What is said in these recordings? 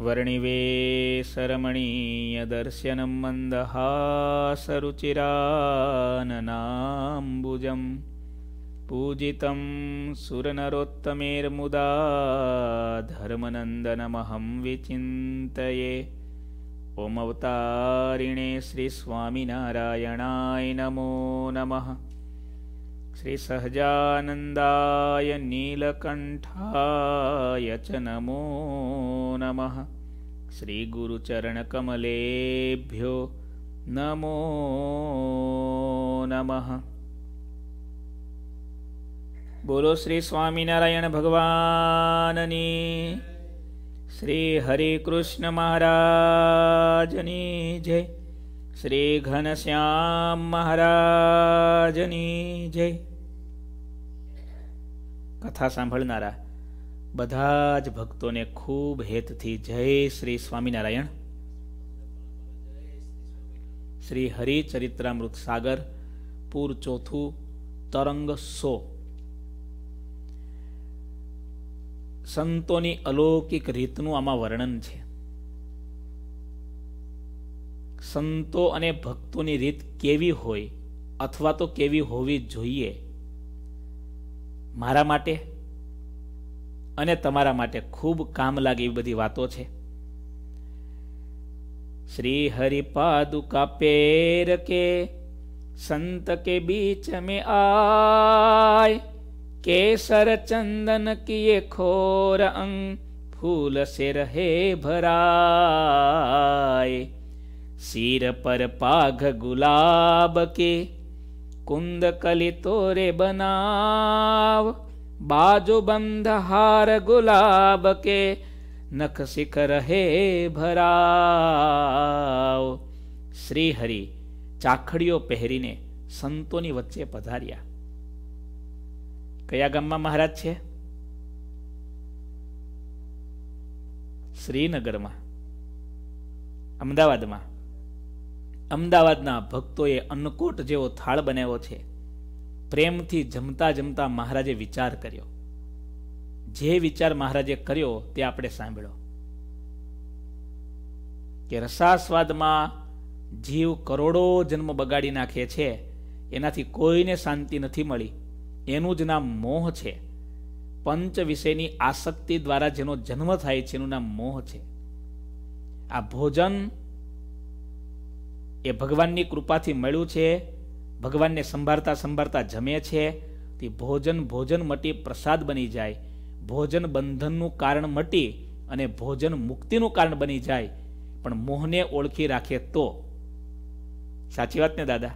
वर्णिवेसरमणीयदर्शनं मन्दहासरुचिराननाम्बुजं पूजितं सुरनरोत्तमेर्मुदा धर्मनन्दनमहं विचिन्तये अवतारिणे श्रीस्वामिनारायणाय नमो नमः શ્રી સહજાનંદાય નીલકંઠાય ચ નમો નમઃ શ્રી ગુરુચરણકમલેભ્યો નમો નમઃ બોલો શ્રી સ્વામિનારાયણ ભગવાનની શ્રી હરિકૃષ્ણ મહારાજની જય શ્રી ઘનશ્યામ મહારાજની જય કથા સાંભળનારા બધા જ ભક્તોને ખૂબ હેતથી જય શ્રી સ્વામિનારાયણ શ્રી હરિચરિત્રામૃત સાગર પૂર ચોથું તરંગ સો સંતોની અલૌકિક રીતનું આમાં વર્ણન છે સંતો અને ભક્તોની રીત કેવી હોય અથવા તો કેવી હોવી જોઈએ મારા માટે અને તમારા માટે ખૂબ કામ લાગે એવી બધી વાતો છે શ્રી હરિપાદુકા પેર કે સંત કે બીચ में आय કેસર चंदन किए खोर अंग फूल से रहे भराए सिर પર પાઘ ગુલાબ કે कुंद कली तोरे बनाव बाजू बंध हार गुलाब के नख सिख रहे ભરાવ શ્રી હરિ ચાખડીઓ પહેરીને સંતોની વચ્ચે પધાર્યા કયા ગામમાં મહારાજ છે શ્રીનગરમાં અમદાવાદમાં અમદાવાદના ભક્તોએ અન્નકૂટ જેવો થાળ બનાવ્યો છે પ્રેમથી જમતા જમતા મહારાજે વિચાર કર્યો જે વિચાર મહારાજે કર્યો તે આપણે સાંભળ્યો કે રસાસ્વાદમાં જીવ કરોડો જન્મ બગાડી નાખે છે એનાથી કોઈને શાંતિ નથી મળી એનું જ નામ મોહ છે પંચ વિષયની આસક્તિ દ્વારા જેનો જન્મ થાય છે એનું નામ મોહ છે આ ભોજન એ ભગવાનની કૃપાથી મળ્યું છે ભગવાનને સંભાળતા સંભાળતા જમે છે તે ભોજન ભોજન મટી પ્રસાદ બની જાય ભોજન બંધનનું કારણ મટી અને ભોજન મુક્તિનું કારણ બની જાય પણ મોહને ઓળખી રાખે તો સાચી વાત ને દાદા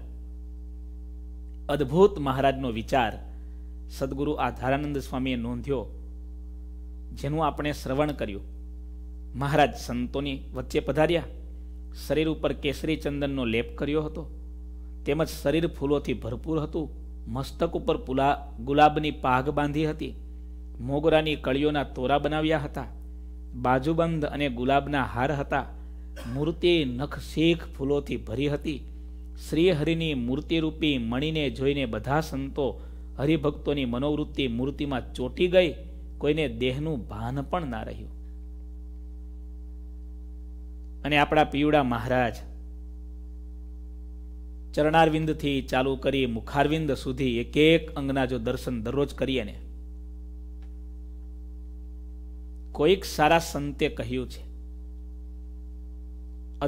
અદ્ભુત મહારાજનો વિચાર સદગુરુ આધારાનંદ સ્વામીએ નોંધ્યો જેનું આપણે શ્રવણ કર્યું મહારાજ સંતોની વચ્ચે પધાર્યા શરીર ઉપર કેસરી ચંદનનો લેપ કર્યો હતો તેમજ શરીર ફૂલોથી ભરપૂર હતું મસ્તક ઉપર પુલા ગુલાબની પાઘ બાંધી હતી મોગરાની કળીઓના તોરા બનાવ્યા હતા બાજુબંધ અને ગુલાબના હાર હતા મૂર્તિ નખશેખ ફૂલોથી ભરી હતી શ્રીહરિની મૂર્તિરૂપી મણીને જોઈને બધા સંતો હરિભક્તોની મનોવૃત્તિ મૂર્તિમાં ચોટી ગઈ કોઈને દેહનું ભાન પણ ના રહ્યું અને આપણા પીવડા મહારાજ ચરણારવિંદથી ચાલુ કરી મુખારવિંદ સુધી એક એક અંગના જો દર્શન દરરોજ કરીએ ને કોઈક સારા સંતે કહ્યું છે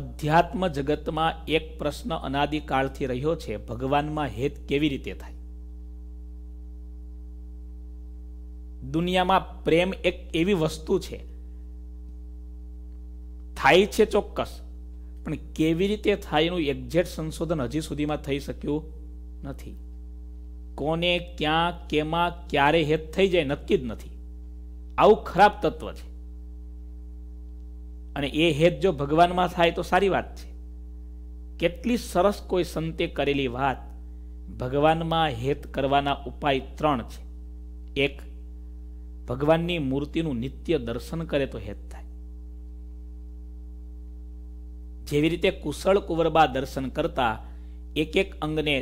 અધ્યાત્મ જગતમાં એક પ્રશ્ન અનાદિકાળથી રહ્યો છે ભગવાનમાં હેત કેવી રીતે થાય દુનિયામાં પ્રેમ એક એવી વસ્તુ છે થાય છે ચોક્કસ પણ કેવી રીતે થાય એનું એક્ઝેક્ટ સંશોધન હજી સુધીમાં થઈ શક્યું નથી કોને ક્યાં કેમાં ક્યારે હેત થઈ જાય નક્કી જ નથી આવું ખરાબ તત્વ છે અને એ હેત જો ભગવાનમાં થાય તો સારી વાત છે કેટલી સરસ કોઈ સંતે કરેલી વાત ભગવાનમાં હેત કરવાના ઉપાય ત્રણ છે એક ભગવાનની મૂર્તિનું નિત્ય દર્શન કરે તો હેત જેવી રીતે કુશળ કુંવરબા દર્શન કરતા એક એક અંગને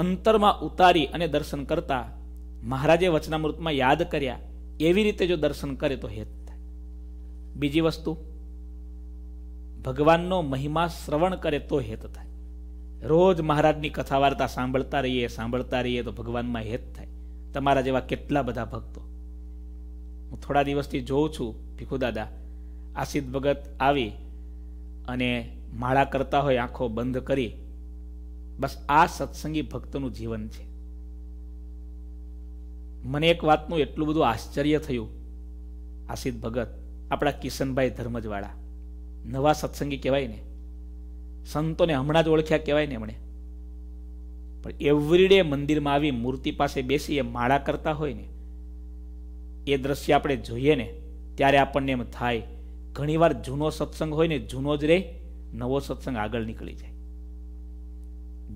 અંતરમાં ઉતારી અને દર્શન કરતા મહારાજે વચનામૃતમાં યાદ કર્યા એવી રીતે જો દર્શન કરે તો હેત થાય બીજી વસ્તુ ભગવાનનો મહિમા શ્રવણ કરે તો હેત થાય રોજ મહારાજની કથા વાર્તા સાંભળતા રહીએ સાંભળતા રહીએ તો ભગવાનમાં હેત થાય તમારા જેવા કેટલા બધા ભક્તો હું થોડા દિવસથી જોઉં છું ભીખુ દાદા આસિદ ભગત આવી અને માળા કરતા હોય આંખો બંધ કરી બસ આ સત્સંગી ભક્તનું જીવન છે મને એક વાતનું એટલું બધું આશ્ચર્ય થયું આશિત ભગત આપણા કિશનભાઈ ધર્મજવાળા નવા સત્સંગી કહેવાય ને સંતોને હમણાં જ ઓળખ્યા કહેવાય ને એમણે પણ એવરીડે મંદિરમાં આવી મૂર્તિ પાસે બેસી એ માળા કરતા હોય ને એ દ્રશ્ય આપણે જોઈએ ને ત્યારે આપણને એમ થાય ઘણીવાર જૂનો સત્સંગ હોય ને જૂનો જ રહે નવો સત્સંગ આગળ નીકળી જાય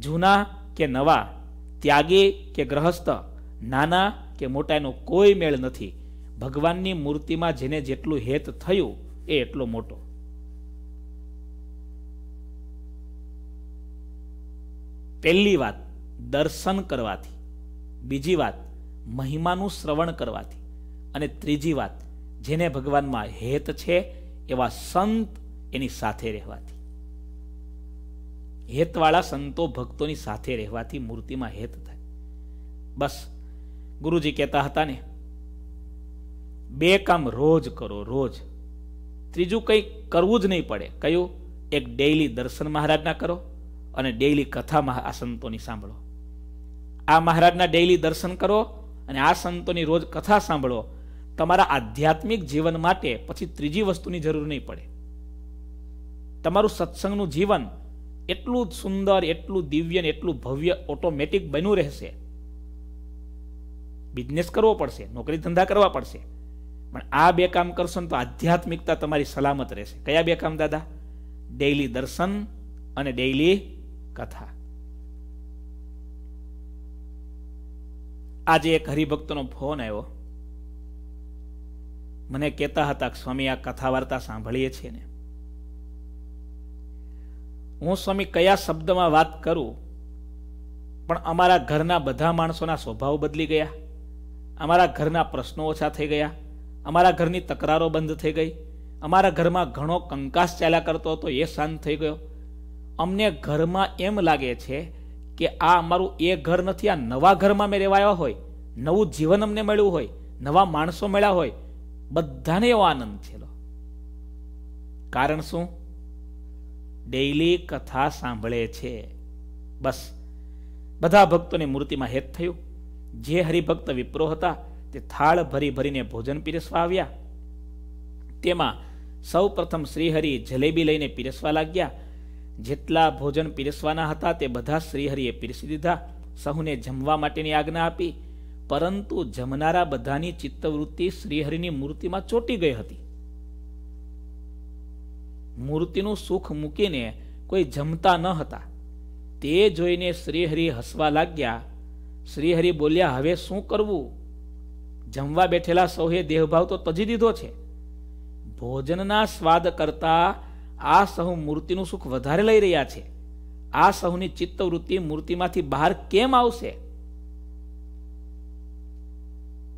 જૂના કે નવા ત્યાગી કે ગ્રહસ્થ નાના કે મોટાનો કોઈ મેળ નથી ભગવાનની મૂર્તિમાં જેને જેટલું હેત થયું એ એટલો મોટો પહેલી વાત દર્શન કરવાથી બીજી વાત મહિમાનું શ્રવણ કરવાથી અને ત્રીજી વાત જેને ભગવાનમાં હેત છે એવા સંત એની સાથે રહેવાથી હેતવાળા સંતો ભક્તોની સાથે રહેવાથી મૂર્તિમાં હેત થાય બસ ગુરુજી કહેતા હતા ને બે કામ રોજ કરો રોજ ત્રીજું કંઈ કરવું જ નહીં પડે કયું એક ડેઈલી દર્શન મહારાજના કરો અને ડેઈલી કથા આ સંતોની સાંભળો આ મહારાજના ડેઈલી દર્શન કરો અને આ સંતોની રોજ કથા સાંભળો તમારા આધ્યાત્મિક જીવન માટે પછી ત્રીજી વસ્તુની જરૂર નહીં પડે તમારું સત્સંગનું જીવન એટલું જ સુંદર એટલું દિવ્ય ને એટલું ભવ્ય ઓટોમેટિક બન્યું રહેશે બિઝનેસ કરવો પડશે નોકરી ધંધા કરવા પડશે પણ આ બે કામ કરશો ને તો આધ્યાત્મિકતા તમારી સલામત રહેશે કયા બે કામ દાદા ડેઇલી દર્શન અને ડેઇલી કથા આજે એક હરિભક્તનો ફોન આવ્યો મને કહેતા હતા કે સ્વામી આ કથા વાર્તા સાંભળીએ છીએ ને હું સ્વામી કયા શબ્દમાં વાત કરું પણ અમારા ઘરના બધા માણસોના સ્વભાવ બદલી ગયા અમારા ઘરના પ્રશ્નો ઓછા થઈ ગયા અમારા ઘરની તકરારો બંધ થઈ ગઈ અમારા ઘરમાં ઘણો કંકાસ ચાલ્યા કરતો હતો એ શાંત થઈ ગયો અમને ઘરમાં એમ લાગે છે કે આ અમારું એ ઘર નથી આ નવા ઘરમાં મેં રહેવાયા હોય નવું જીવન અમને મળ્યું હોય નવા માણસો મળ્યા હોય બધાને એવો આનંદ થયેલો કારણ શું ડેઇલી કથા સાંભળે છે બસ બધા ભક્તોની મૂર્તિમાં હેત થયું જે હરિભક્ત વિપ્રો હતા તે થાળ ભરી ભરીને ભોજન પીરસવા આવ્યા તેમાં સૌ પ્રથમ શ્રીહરિ જલેબી લઈને પીરસવા લાગ્યા જેટલા ભોજન પીરસવાના હતા તે બધા શ્રીહરિએ પીરસી દીધા સહુને જમવા માટેની આજ્ઞા આપી પરંતુ જમનારા બધાની ચિત્તવૃત્તિ શ્રીહરિની મૂર્તિમાં ચોટી ગઈ હતી મૂર્તિનું સુખ મૂકીને કોઈ જમતા ન હતા તે જોઈને શ્રીહરિ હસવા લાગ્યા શ્રીહરિ બોલ્યા હવે શું કરવું જમવા બેઠેલા સૌએ દેહભાવ તો તજી દીધો છે ભોજનના સ્વાદ કરતા આ સહુ મૂર્તિનું સુખ વધારે લઈ રહ્યા છે આ સહુની ચિત્તવૃત્તિ મૂર્તિમાંથી બહાર કેમ આવશે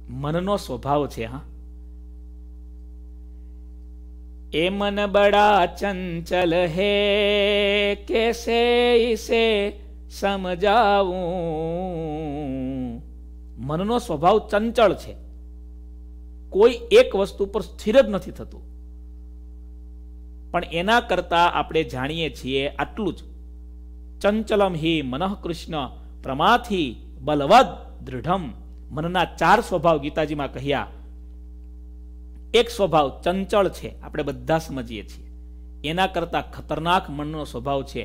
મનનો સ્વભાવ છે હા એ મન બડા ચંચલ હે કેસે ઈસે સમજાવું મનનો સ્વભાવ ચંચળ છે કોઈ એક વસ્તુ પર સ્થિર જ નથી થતું પણ એના કરતા આપણે જાણીએ છીએ આટલું જ ચંચલમ હિ મનઃ કૃષ્ણ પ્રમાથી બલવદ દૃઢમ મનના ચાર સ્વભાવ ગીતાજીમાં કહ્યા એક સ્વભાવ ચંચળ છે આપણે બધા સમજીએ છીએ એના કરતા ખતરનાક મનનો સ્વભાવ છે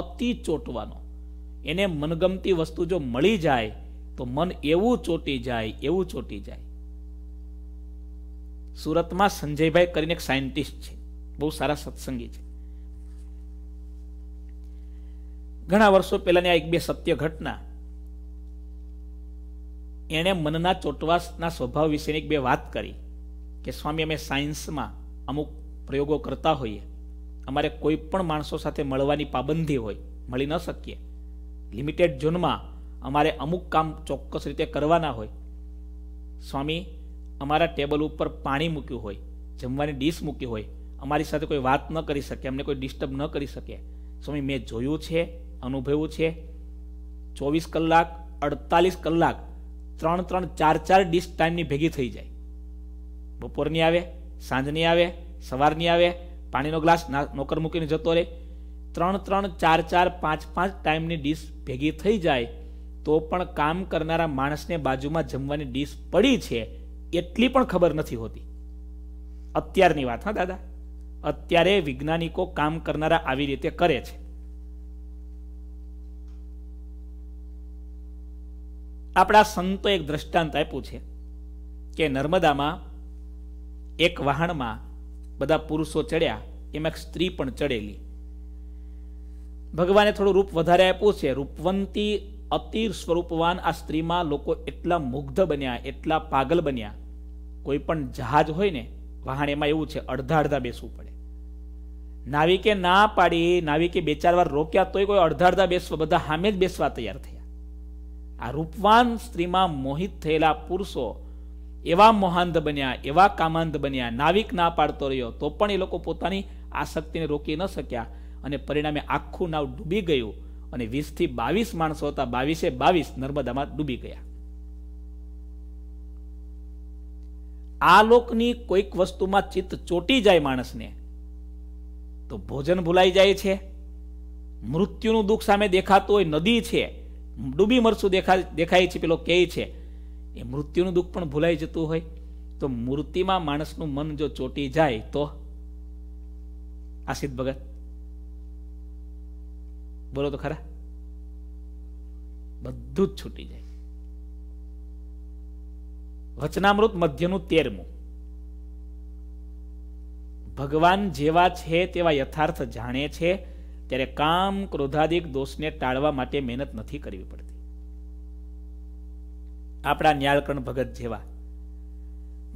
અતિ ચોંટવાનો એને મનગમતી વસ્તુ જો મળી જાય તો મન એવું ચોંટી જાય એવું ચોંટી જાય સુરતમાં સંજયભાઈ કરીને એક સાયન્ટિસ્ટ છે બહુ સારા સત્સંગી છે ઘણા વર્ષો પહેલાની આ એક બે સત્ય ઘટના એણે મનના ચોટવાસના સ્વભાવ વિશેની એક બે વાત કરી કે સ્વામી અમે સાયન્સમાં અમુક પ્રયોગો કરતા હોઈએ અમારે કોઈ પણ માણસો સાથે મળવાની પાબંધી હોય મળી ન શકીએ લિમિટેડ ઝોનમાં અમારે અમુક કામ ચોક્કસ રીતે કરવાના હોય સ્વામી અમારા ટેબલ ઉપર પાણી મૂક્યું હોય જમવાની ડીશ મૂકી હોય અમારી સાથે કોઈ વાત ન કરી શકે અમને કોઈ ડિસ્ટર્બ ન કરી શકે સ્વામી મેં જોયું છે અનુભવ્યું છે ચોવીસ કલાક અડતાલીસ કલાક ત્રણ ત્રણ ચાર ચાર ડિશ ટાઈમની ભેગી થઈ જાય બપોરની આવે સાંજની આવે સવારની આવે પાણીનો ગ્લાસ નોકર મૂકીને જતો રહે ત્રણ ત્રણ ચાર ચાર પાંચ પાંચ ટાઈમની ડીશ ભેગી થઈ જાય તો પણ કામ કરનારા માણસને બાજુમાં જમવાની ડીશ પડી છે એટલી પણ ખબર નથી હોતી અત્યારની વાત હા દાદા અત્યારે વૈજ્ઞાનિકો કામ કરનારા આવી રીતે કરે છે આપણા સંતો એક દ્રષ્ટાંત આપ્યું છે કે નર્મદામાં એક વાહણમાં બધા પુરુષો ચડ્યા એમાં એક સ્ત્રી પણ ચડેલી ભગવાને થોડું રૂપ વધારે આપ્યું છે રૂપવંતી અતિર સ્વરૂપવાન આ સ્ત્રીમાં લોકો એટલા મુગ્ધ બન્યા એટલા પાગલ બન્યા કોઈ પણ જહાજ હોય ને વાહણ એમાં એવું છે અડધા અડધા બેસવું પડે નાવિકે ના પાડી નાવિકે બે ચાર વાર રોક્યા તોય કોઈ અડધા અડધા બેસવા બધા સામે જ બેસવા તૈયાર થઈ આ રૂપવાન સ્ત્રીમાં મોહિત થયેલા પુરુષો એવા મોહાંધ બન્યા એવા કામાંધ બન્યા નાવિક ના પાડતો રહ્યો તો પણ એ લોકો પોતાની આસક્તિને રોકી ન શક્યા અને પરિણામે આખું નાવ ડૂબી ગયું અને વીસથી બાવીસ માણસો હતા બાવીસે બાવીસ નર્મદામાં ડૂબી ગયા આ લોકની કોઈક વસ્તુમાં ચિત્ત ચોટી જાય માણસને તો ભોજન ભૂલાઈ જાય છે મૃત્યુનું દુઃખ સામે દેખાતું હોય નદી છે ડૂબી મરશું દેખા દેખાય છે પેલો કહે છે એ મૃત્યુનું દુઃખ પણ ભૂલાઈ જતું હોય તો મૂર્તિમાં માણસનું મન જો ચોટી જાય તો આસિદ ભગત બોલો તો ખરા બધું જ છૂટી જાય વચનામૃત મધ્યનું તેરમું ભગવાન જેવા છે તેવા યથાર્થ જાણે છે ત્યારે કામ ક્રોધાદિક દોષને ટાળવા માટે મહેનત નથી કરવી પડતી આપણા ન્યાલકર્ણ ભગત જેવા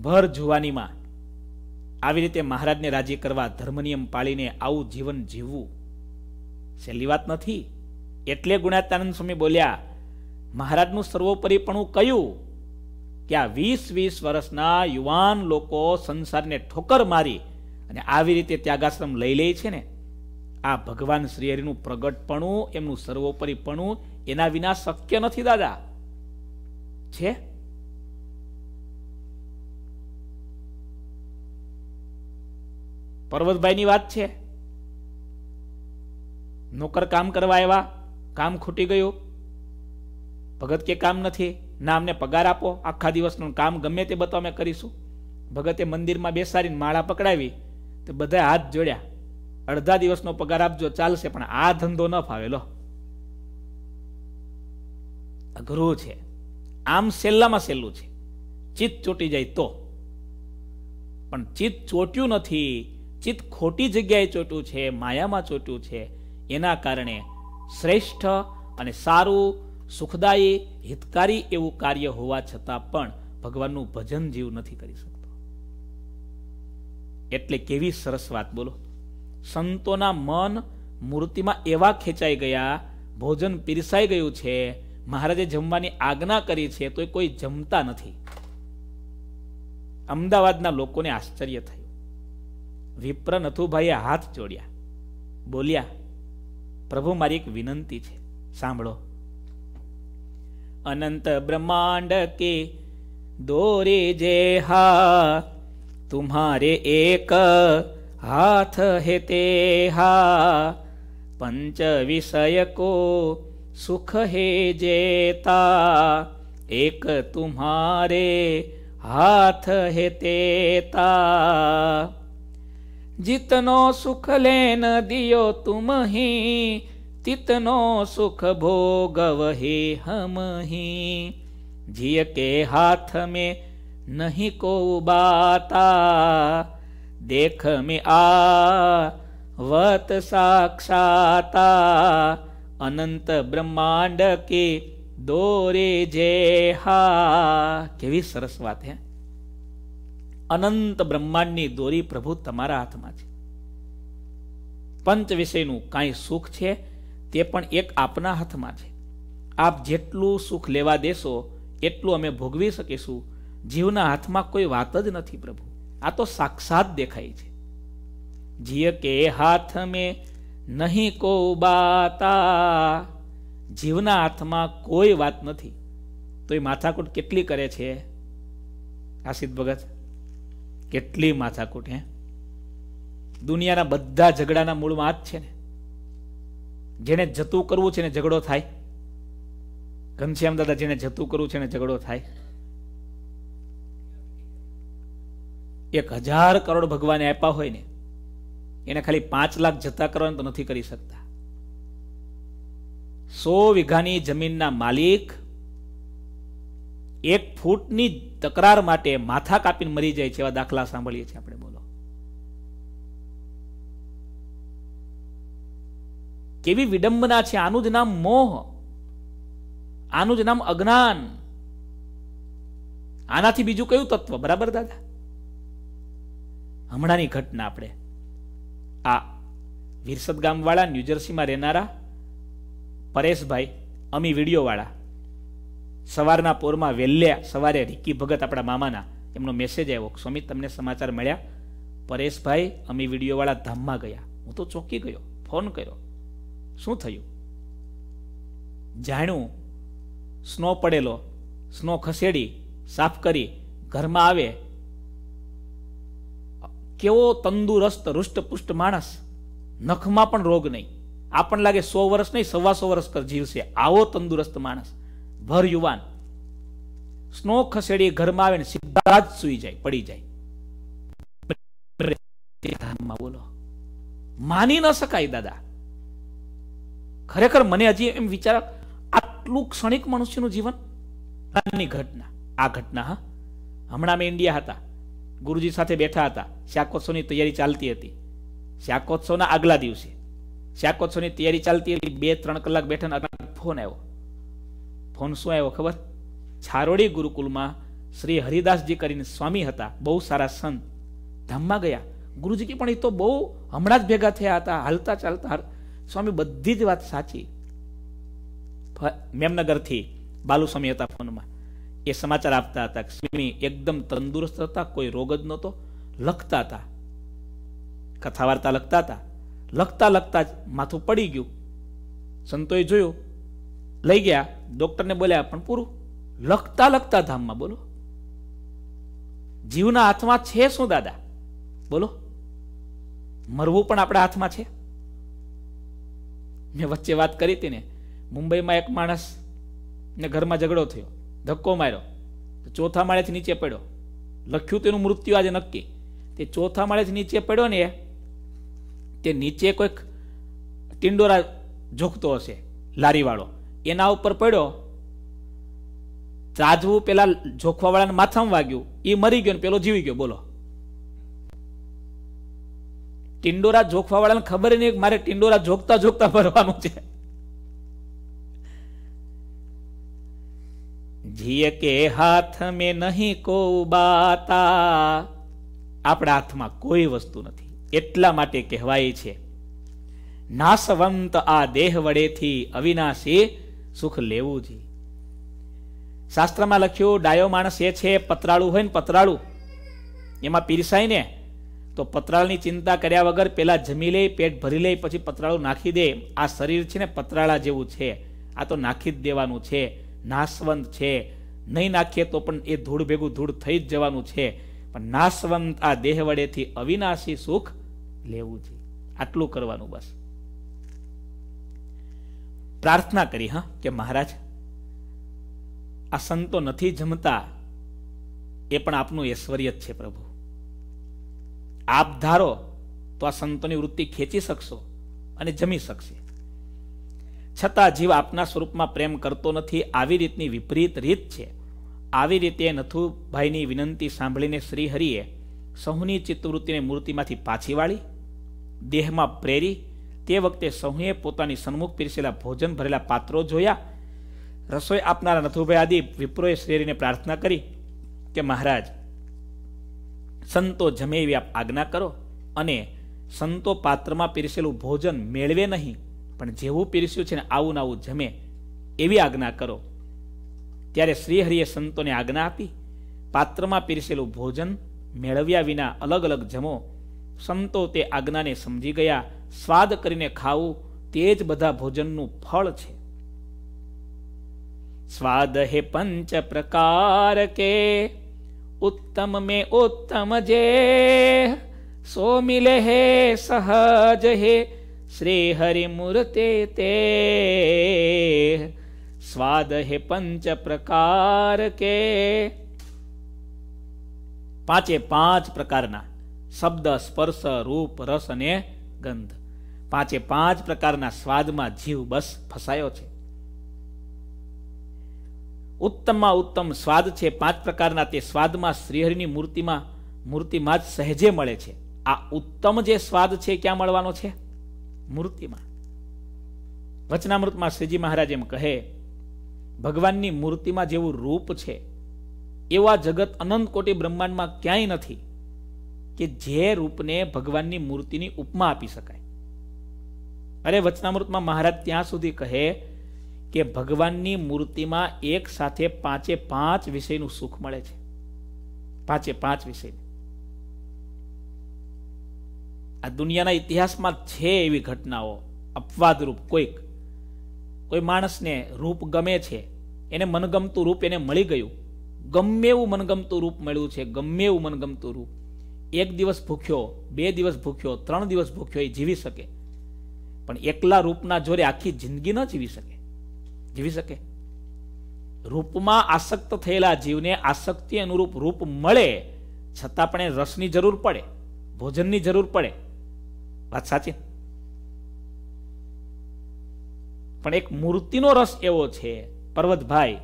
ભર જુવાનીમાં આવી રીતે મહારાજને રાજી કરવા ધર્મનિયમ પાળીને આવું જીવન જીવવું સહેલી વાત નથી એટલે ગુણાતાનંદ સ્વામી બોલ્યા મહારાજનું સર્વોપરીપણું કયું કે આ વીસ વીસ વર્ષના યુવાન લોકો સંસારને ઠોકર મારી અને આવી રીતે ત્યાગાશ્રમ લઈ લે છે ને આ ભગવાન શ્રીહરિનું પ્રગટપણું એમનું સર્વોપરીપણું એના વિના શક્ય નથી દાદા છે પર્વતભાઈની વાત છે નોકર કામ કરવા આવ્યા કામ ખૂટી ગયું ભગત કે કામ નથી ના અમને પગાર આપો આખા દિવસનું કામ ગમે તે બતાવો અમે કરીશું ભગતે મંદિરમાં બેસાડીને માળા પકડાવી તો બધા હાથ જોડ્યા અડધા દિવસનો પગાર આપજો ચાલશે પણ આ ધંધો ન ફાવેલો અઘરું છે આમ છેલ્લામાં છેલ્લું છે ચિત્ત ચોટી જાય તો પણ ચિત્ત ચોટ્યું નથી ચિત્ત ખોટી જગ્યાએ ચોટ્યું છે માયામાં ચોટ્યું છે એના કારણે શ્રેષ્ઠ અને સારું સુખદાયી હિતકારી એવું કાર્ય હોવા છતાં પણ ભગવાનનું ભજન જીવ નથી કરી શકતો એટલે કેવી સરસ વાત બોલો સંતોના મન મૂર્તિમાં એવા ખેંચાઈ ગયા ભોજન પીરસાઈ ગયું છે મહારાજે જમવાની આજ્ઞા કરી છે તો કોઈ જમતા નથી અમદાવાદના લોકોને આશ્ચર્ય થયું વિપ્ર નથુભાઈએ હાથ જોડ્યા બોલ્યા પ્રભુ મારી એક વિનંતી છે સાંભળો અનંત બ્રહ્માંડ કે દોરે જે હા તુમ્હારે એક હાથ હેતે હા પંચ વિષયકો સુખ હે જેતા એક તુમ્હારે હાથ હેતે તા जितनो सुख लेन दियो तुम ही तितनो सुख भोगवहे हम ही जिय के हाथ में नहीं को बाता દેખ देख આ વત સાક્ષાતા અનંત બ્રહ્માંડ કે દોરે જે હા કેવી સરસ વાત હે અનંત બ્રહ્માંડની દોરી પ્રભુ તમારા હાથમાં છે પંચ વિષયનું કાંઈ સુખ છે તે પણ એક આપના હાથમાં છે આપ જેટલું સુખ લેવા દેશો એટલું અમે ભોગવી શકીશું જીવના હાથમાં કોઈ વાત જ નથી પ્રભુ આ તો સાક્ષાત દેખાય છે જીય કે હાથ મેં નહીં કો બાતા જીવના હાથમાં કોઈ વાત નથી તો એ માથાકૂટ કેટલી કરે છે આસિદ ભગત કેટલી માથાકૂટ હે દુનિયાના બધા ઝઘડાના મૂળમાં આ જ છે ને જેને જતું કરવું છે ને ઝઘડો થાય ઘનશ્યામ દાદા જેને જતું કરવું છે ને ઝઘડો થાય એક હજાર કરોડ ભગવાને આપ્યા હોય ને એને ખાલી પાંચ લાખ જતા કરવાનું તો નથી કરી શકતા સો વીઘાની જમીનના માલિક એક ફૂટની તકરાર માટે માથા કાપીને મરી જાય છે એવા દાખલા સાંભળીએ છીએ આપણે બોલો કેવી વિડંબના છે આનું જ નામ મોહ આનું જ નામ અજ્ઞાન આનાથી બીજું કયું તત્વ બરાબર દાદા હમણાંની ઘટના આપણે આ વીરસદ ગામવાળા ન્યૂજર્સીમાં રહેનારા પરેશભાઈ અમી વિડીયોવાળા સવારના પોરમાં વહેલ્યા સવારે રિક્કી ભગત આપણા મામાના એમનો મેસેજ આવ્યો સ્વામી તમને સમાચાર મળ્યા પરેશભાઈ અમી વિડીયોવાળા ધામમાં ગયા હું તો ચોંકી ગયો ફોન કર્યો શું થયું જાણ્યું સ્નો પડેલો સ્નો ખસેડી સાફ કરી ઘરમાં આવે કેવો તંદુરસ્ત હૃષ્ટપુષ્ટ માણસ નખમાં પણ રોગ નહીં આપણને લાગે સો વર્ષ નહીં સવા સો વર્ષ જીવશે આવો તંદુરસ્ત માણસ ભર યુવાન સ્નો ખસેડી ઘરમાં આવે ને સીધા જ સુઈ જાય પડી જાય બોલો માની ન શકાય દાદા ખરેખર મને હજી એમ વિચાર આટલું ક્ષણિક મનુષ્યનું જીવન ઘટના આ ઘટના હા હમણાં મેં ઇન્ડિયા હતા ગુરુજી સાથે બેઠા હતા શાકોત્સવની તૈયારી ચાલતી હતી શાકોત્સવના આગલા દિવસે શાકોત્સવની તૈયારી ચાલતી હતી બે ત્રણ કલાક બેઠા ફોન આવ્યો ફોન શું આવ્યો ખબર છારોડી ગુરુકુલમાં શ્રી હરિદાસજી કરીને સ્વામી હતા બહુ સારા સંત ધામમાં ગયા ગુરુજી કે પણ એ તો બહુ હમણાં જ ભેગા થયા હતા હાલતા ચાલતા સ્વામી બધી જ વાત સાચી મેમનગરથી બાલુસ્વામી હતા ફોનમાં એ સમાચાર આપતા હતા સ્વામી એકદમ તંદુરસ્ત હતા કોઈ રોગ જ નહોતો લખતા હતા કથા વાર્તા લખતા હતા લખતા લખતા જ માથું પડી ગયું સંતોએ જોયું લઈ ગયા ડોક્ટરને બોલ્યા પણ પૂરું લખતા લખતા ધામમાં બોલો જીવના હાથમાં છે શું દાદા બોલો મરવું પણ આપણા હાથમાં છે મેં વચ્ચે વાત કરી હતી ને મુંબઈમાં એક માણસ ને ઘરમાં ઝઘડો થયો ધક્કો માર્યો ચોથા માળેથી નીચે પડ્યો લખ્યું તેનું મૃત્યુ આજે નક્કી તે ચોથા માળેથી નીચે પડ્યો ને તે નીચે કોઈક ટિંડોરા ઝોકતો હશે લારીવાળો એના ઉપર પડ્યો ચાજવું પેલા જોખવાવાળાને માથામાં વાગ્યું એ મરી ગયો ને પેલો જીવી ગયો બોલો ટિંડોરા જોખવાવાળાને ખબર નહીં મારે ટિંડોરા જોખતા જોખતા ભરવાનું છે જીએ કે હાથ મે નહીં કો બાતા આપણા હાથમાં કોઈ વસ્તુ નથી એટલા માટે કહેવાય છે નાસવંત આ દેહ વડેથી અવિનાશી સુખ લેવું જી શાસ્ત્રમાં લખ્યું ડાયો માણસ એ છે પતરાળું હોય ને પતરાળું એમાં પીરસાય ને તો પતરાળની ચિંતા કર્યા વગર પેલા જમી લે પેટ ભરી લે પછી પતરાળું નાખી દે આ શરીર છે ને પતરાળા જેવું છે આ તો નાખી જ દેવાનું છે નાશવંત છે નહીં નાખીએ તો પણ એ ધૂળ ભેગું ધૂળ થઈ જ જવાનું છે પણ નાશવંત આ દેહ વડેથી અવિનાશી સુખ લેવું છે આટલું કરવાનું બસ પ્રાર્થના કરી હા કે મહારાજ આ સંતો નથી જમતા એ પણ આપનું ઐશ્વર્ય જ છે પ્રભુ આપ ધારો તો આ સંતોની વૃત્તિ ખેંચી શકશો અને જમી શકશે છતાં જીવ આપના સ્વરૂપમાં પ્રેમ કરતો નથી આવી રીતની વિપરીત રીત છે આવી રીતે નથુભાઈની વિનંતી સાંભળીને શ્રીહરિએ સહુની ચિત્તવૃત્તિને મૂર્તિમાંથી પાછી વાળી દેહમાં પ્રેરી તે વખતે સહુએ પોતાની સન્મુખ પીરસેલા ભોજન ભરેલા પાત્રો જોયા રસોઈ આપનારા નથુભાઈ આદિ વિપ્રોએ શ્રીહરિને પ્રાર્થના કરી કે મહારાજ સંતો જમે એવી આપ આજ્ઞા કરો અને સંતો પાત્રમાં પીરસેલું ભોજન મેળવે નહીં પણ જેવું પીરસ્યું છે ને આવું ને આવું જમે એવી આજ્ઞા કરો ત્યારે શ્રીહરિએ સંતોને આજ્ઞા આપી પાત્રમાં પીરસેલું ભોજન મેળવ્યા વિના અલગ અલગ જમો સંતો તે આજ્ઞાને સમજી ગયા સ્વાદ કરીને ખાવું તે જ બધા ભોજનનું ફળ છે સ્વાદ હે પંચ પ્રકાર કે ઉત્તમ में ઉત્તમ જે सो मिले हे सहज हे श्रीहरिमूर्ते તે સ્વાદ હે પંચ પ્રકાર કે પાંચે પાંચ પ્રકારના શબ્દ સ્પર્શ રૂપ રસ અને ગંધ પાંચે પાંચ પ્રકારના સ્વાદમાં જીવ બસ ફસાયો છે ઉત્તમમાં ઉત્તમ સ્વાદ છે પાંચ પ્રકારના તે સ્વાદમાં શ્રીહરિની મૂર્તિમાં મૂર્તિમાં જ સહેજે મળે છે આ ઉત્તમ જે સ્વાદ છે ક્યાં મળવાનો છે મૂર્તિમાં વચનામૃતમાં શ્રીજી મહારાજ એમ કહે ભગવાનની મૂર્તિમાં જેવું રૂપ છે એવા જગત અનંત કોટી બ્રહ્માંડમાં ક્યાંય નથી કે જે રૂપને ભગવાનની મૂર્તિની ઉપમા આપી શકાય અરે વચનામૃતમાં મહારાજ ત્યાં સુધી કહે કે ભગવાનની મૂર્તિમાં એક સાથે પાંચે પાંચ વિષયનું સુખ મળે છે પાંચે પાંચ વિષય આ દુનિયાના ઇતિહાસમાં છે એવી ઘટનાઓ અપવાદરૂપ કોઈક કોઈ માણસને રૂપ ગમે છે એને મનગમતું રૂપ એને મળી ગયું ગમે એવું મનગમતું રૂપ મળ્યું છે ગમે એવું મનગમતું રૂપ એક દિવસ ભૂખ્યો બે દિવસ ભૂખ્યો ત્રણ દિવસ ભૂખ્યો એ જીવી શકે પણ એકલા રૂપના જોરે આખી જિંદગી ન જીવી શકે જીવી શકે રૂપમાં આસક્ત થયેલા જીવને આસક્તિ અનુરૂપ રૂપ મળે છતાં પણ રસની જરૂર પડે ભોજનની જરૂર પડે વાત સાચી પણ એક મૂર્તિનો રસ એવો છે પર્વતભાઈ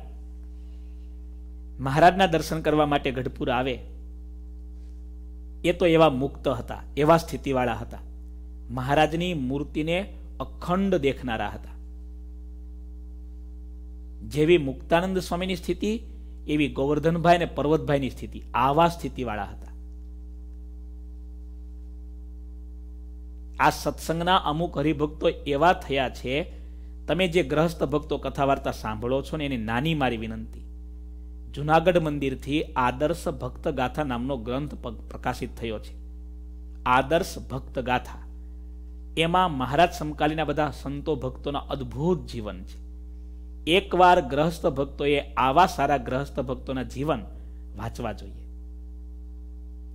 મહારાજના દર્શન કરવા માટે ગઢપુર આવે એ તો એવા મુક્ત હતા એવા સ્થિતિવાળા હતા મહારાજની મૂર્તિને અખંડ દેખનારા હતા જેવી મુક્તાનંદ સ્વામીની સ્થિતિ એવી ગોવર્ધનભાઈ અને પર્વતભાઈની સ્થિતિ આવા સ્થિતિવાળા હતા આ સત્સંગના અમુક હરિભક્તો એવા થયા છે તમે જે ગ્રહસ્થ ભક્તો કથા વાર્તા સાંભળો છો ને એની નાની મારી વિનંતી જુનાગઢ મંદિરથી આદર્શ ભક્ત ગાથા નામનો ગ્રંથ પ્રકાશિત થયો છે આદર્શ ભક્ત ગાથા એમાં મહારાજ સમકાલીના બધા સંતો ભક્તોના અદ્ભુત જીવન છે એકવાર ગ્રહસ્થ ભક્તોએ આવા સારા ગ્રહસ્થ ભક્તોના જીવન વાંચવા જોઈએ